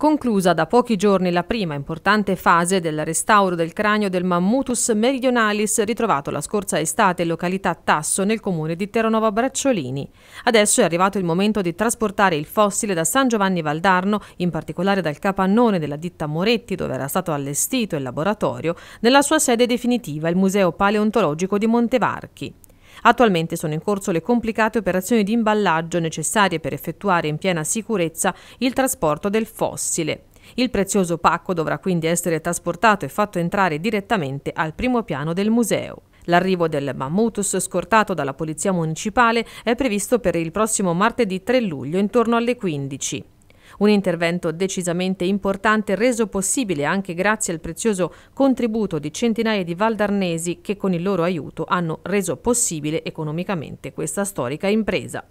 Conclusa da pochi giorni la prima importante fase del restauro del cranio del Mammutus meridionalis ritrovato la scorsa estate in località Tasso nel comune di Terranova Bracciolini. Adesso è arrivato il momento di trasportare il fossile da San Giovanni Valdarno, in particolare dal capannone della ditta Moretti dove era stato allestito il laboratorio, nella sua sede definitiva, il Museo Paleontologico di Montevarchi. Attualmente sono in corso le complicate operazioni di imballaggio necessarie per effettuare in piena sicurezza il trasporto del fossile. Il prezioso pacco dovrà quindi essere trasportato e fatto entrare direttamente al primo piano del museo. L'arrivo del Mammutus, scortato dalla Polizia Municipale, è previsto per il prossimo martedì 3 luglio intorno alle 15. Un intervento decisamente importante reso possibile anche grazie al prezioso contributo di centinaia di valdarnesi che con il loro aiuto hanno reso possibile economicamente questa storica impresa.